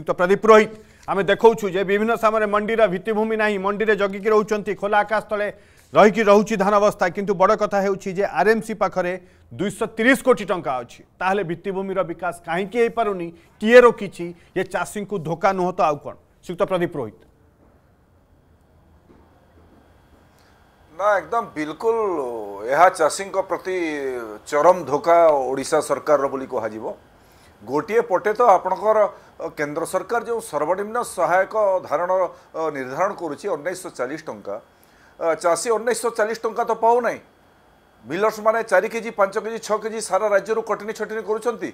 तो प्रदीप रोहित आम देखा जे विभिन्न समय मंडी भित्तिमि ना मंडी में जगिक रोच खोला आकाश तले रही रोचे धान अवस्था किंतु बड़ कथा हो आरएमसी पाखे दुईश तीस कोटी टाँचा अच्छी ताहले भित्तिभूमि विकास कहीं किए रोकी ये चाषी को धोखा नुहत आउ कौन श्रीयुक्त प्रदीप रोहित ना एकदम बिल्कुल यह चाषी प्रति चरम धोखा ओडा सरकार कह ଗୋଟିଏ ପଟେ ତ ଆପଣଙ୍କର କେନ୍ଦ୍ର ସରକାର ଯେଉଁ ସର୍ବନିମ୍ନ ସହାୟକ ଧାରଣ ନିର୍ଦ୍ଧାରଣ କରୁଛି ଉଣେଇଶହ ଚାଳିଶ ଟଙ୍କା ଚାଷୀ ଉଣେଇଶହ ଚାଳିଶ ଟଙ୍କା ତ ପାଉନାହିଁ ମିଲର୍ସମାନେ ଚାରି କେଜି ପାଞ୍ଚ କେଜି ଛଅ କେଜି ସାରା ରାଜ୍ୟରୁ କଟିନି ଛଟିନି କରୁଛନ୍ତି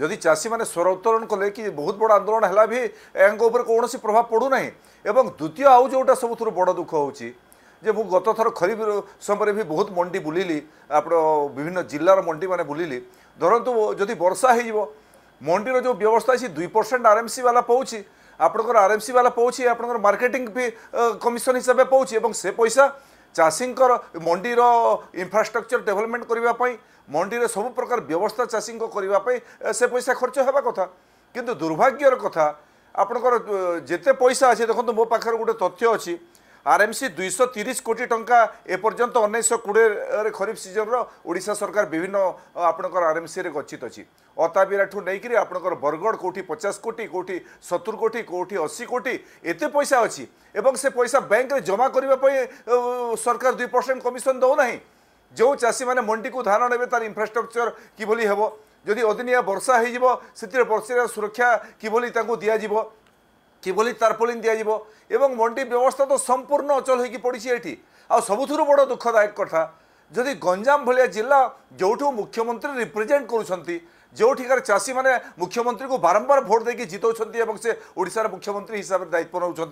ଯଦି ଚାଷୀମାନେ ସ୍ୱର ଉତ୍ତୋଳନ କଲେ କି ବହୁତ ବଡ଼ ଆନ୍ଦୋଳନ ହେଲା ବି ଏହାଙ୍କ ଉପରେ କୌଣସି ପ୍ରଭାବ ପଡ଼ୁନାହିଁ ଏବଂ ଦ୍ୱିତୀୟ ଆଉ ଯେଉଁଟା ସବୁଥିରୁ ବଡ଼ ଦୁଃଖ ହେଉଛି ଯେ ମୁଁ ଗତ ଥର ଖରିଫ ସମୟରେ ବି ବହୁତ ମଣ୍ଡି ବୁଲିଲି ଆପଣ ବିଭିନ୍ନ ଜିଲ୍ଲାର ମଣ୍ଡିମାନେ ବୁଲିଲି ଧରନ୍ତୁ ଯଦି ବର୍ଷା ହେଇଯିବ ମଣ୍ଡିର ଯେଉଁ ବ୍ୟବସ୍ଥା ଅଛି ଦୁଇ ପରସେଣ୍ଟ ଆର୍ ଏମ୍ ସି ବାଲା ପାଉଛି ଆପଣଙ୍କର ଆର୍ ଏମ୍ ସି ବାଲା ପାଉଛି ଆପଣଙ୍କର ମାର୍କେଟିଂ ବି କମିଶନ ହିସାବରେ ପାଉଛି ଏବଂ ସେ ପଇସା ଚାଷୀଙ୍କର ମଣ୍ଡିର ଇନଫ୍ରାଷ୍ଟ୍ରକ୍ଚର ଡେଭଲପମେଣ୍ଟ କରିବା ପାଇଁ ମଣ୍ଡିରେ ସବୁ ପ୍ରକାର ବ୍ୟବସ୍ଥା ଚାଷୀଙ୍କ କରିବା ପାଇଁ ସେ ପଇସା ଖର୍ଚ୍ଚ ହେବା କଥା କିନ୍ତୁ ଦୁର୍ଭାଗ୍ୟର କଥା ଆପଣଙ୍କର ଯେତେ ପଇସା ଅଛି ଦେଖନ୍ତୁ ମୋ ପାଖରେ ଗୋଟେ ତଥ୍ୟ ଅଛି ଆରଏମ୍ସି ଦୁଇଶହ ତିରିଶ କୋଟି ଟଙ୍କା ଏପର୍ଯ୍ୟନ୍ତ ଉଣେଇଶହ କୋଡ଼ିଏରେ ଖରିଫ ସିଜନର ଓଡ଼ିଶା ସରକାର ବିଭିନ୍ନ ଆପଣଙ୍କର ଆରଏମ୍ସିରେ ଗଚ୍ଛିତ ଅଛି ଅତାବିରାଠୁ ନେଇକରି ଆପଣଙ୍କର ବରଗଡ଼ କେଉଁଠି ପଚାଶ କୋଟି କେଉଁଠି ସତୁରି କୋଟି କେଉଁଠି ଅଶୀ କୋଟି ଏତେ ପଇସା ଅଛି ଏବଂ ସେ ପଇସା ବ୍ୟାଙ୍କରେ ଜମା କରିବା ପାଇଁ ସରକାର ଦୁଇ ପରସେଣ୍ଟ କମିଶନ ଦେଉନାହିଁ ଯେଉଁ ଚାଷୀମାନେ ମଣ୍ଡିକୁ ଧାନ ନେବେ ତାର ଇନଫ୍ରାଷ୍ଟ୍ରକ୍ଚର କିଭଳି ହେବ ଯଦି ଅଦିନିଆ ବର୍ଷା ହୋଇଯିବ ସେଥିରେ ବର୍ଷିଆ ସୁରକ୍ଷା କିଭଳି ତାଙ୍କୁ ଦିଆଯିବ কিভাবে তারপোলিন দিয়া এবং মন্ডি ব্যবস্থা তো সম্পূর্ণ অচল হয়ে পড়ছে এটি আবুথু বড় দুঃখদায়ক কথা যদি গঞ্জাম ভাগ জেলা যেটু মুখ্যমন্ত্রী রিপ্রেজেট করছেন যেঠিকার চাষী মানে মুখ্যমন্ত্রী বারম্বার ভোট দিয়ে জিতাও এবং সে ওড়শার মুখ্যমন্ত্রী হিসাবে দায়িত্ব নেওয়া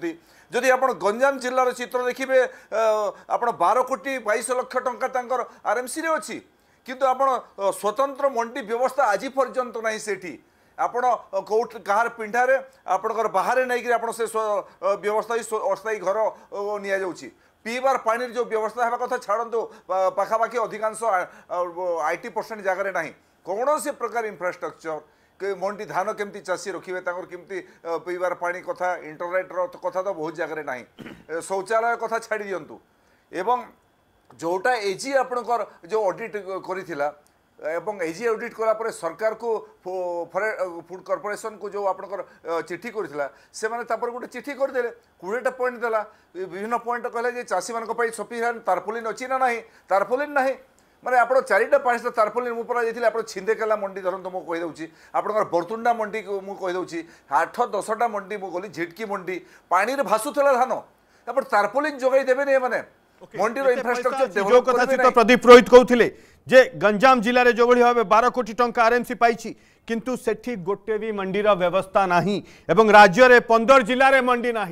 যদি আপনার গঞ্জাম জেলার চিত্র দেখবে আপনার বার কোটি বাইশ লক্ষ টাকা তাঁর আরএমসি অনেক কিন্তু আপনার স্বতন্ত্র মন্ডি ব্যবস্থা আজ পর্যন্ত না সেটি ଆପଣ କେଉଁଠି କାହାର ପିଣ୍ଡାରେ ଆପଣଙ୍କର ବାହାରେ ନେଇକରି ଆପଣ ସେ ବ୍ୟବସ୍ଥାୟୀ ଅସ୍ଥାୟୀ ଘର ନିଆଯାଉଛି ପିଇବାର ପାଣିର ଯେଉଁ ବ୍ୟବସ୍ଥା ହେବା କଥା ଛାଡ଼ନ୍ତୁ ପାଖାପାଖି ଅଧିକାଂଶ ଆଇଟି ପରସେଣ୍ଟ ଜାଗାରେ ନାହିଁ କୌଣସି ପ୍ରକାର ଇନଫ୍ରାଷ୍ଟ୍ରକ୍ଚର ମଣ୍ଡି ଧାନ କେମିତି ଚାଷୀ ରଖିବେ ତାଙ୍କର କେମିତି ପିଇବାର ପାଣି କଥା ଇଣ୍ଟରନେଟ୍ର କଥା ତ ବହୁତ ଜାଗାରେ ନାହିଁ ଶୌଚାଳୟ କଥା ଛାଡ଼ି ଦିଅନ୍ତୁ ଏବଂ ଯେଉଁଟା ଏଜି ଆପଣଙ୍କର ଯେଉଁ ଅଡ଼ିଟ୍ କରିଥିଲା এবং এজি অডিট কলাপরে সরকারকে ফরেন ফুড कर्पोरेशन কু যে আপনার চিঠি করেছিল সে তারপরে গোটে চিঠি चिठी कर পয়েন্ট 20टा বিভিন্ন পয়েন্ট কে যে চাষী মানুষ चासी मानक पई सफिशिएंट तारपोलिन না ना नाही মানে আপনার চারিটা পাঁচটা তারপলিন মু পরা যাই আপনার ছিন্দেকেলা মন্ডি ধরতো মু কইদেছি আপনার বরতুন্ডা মন্ডি মু আঠ দশটা মন্ডি মু গলি ঝিটকি মন্ডি ভাসু লা ধান তারপর তারপলিন যোগাই দেবে এমানে মন্ডি ইনফ্রাস্ট্রকচর ডেভেলপ প্রদীপ রোহিত কৌলে जे गंजाम जिले में जो भाव बार कोटी टाँह आरएमसी पाई किंतु से गोटे भी मंडीर व्यवस्था ना राज्य पंदर जिले में मंडी ना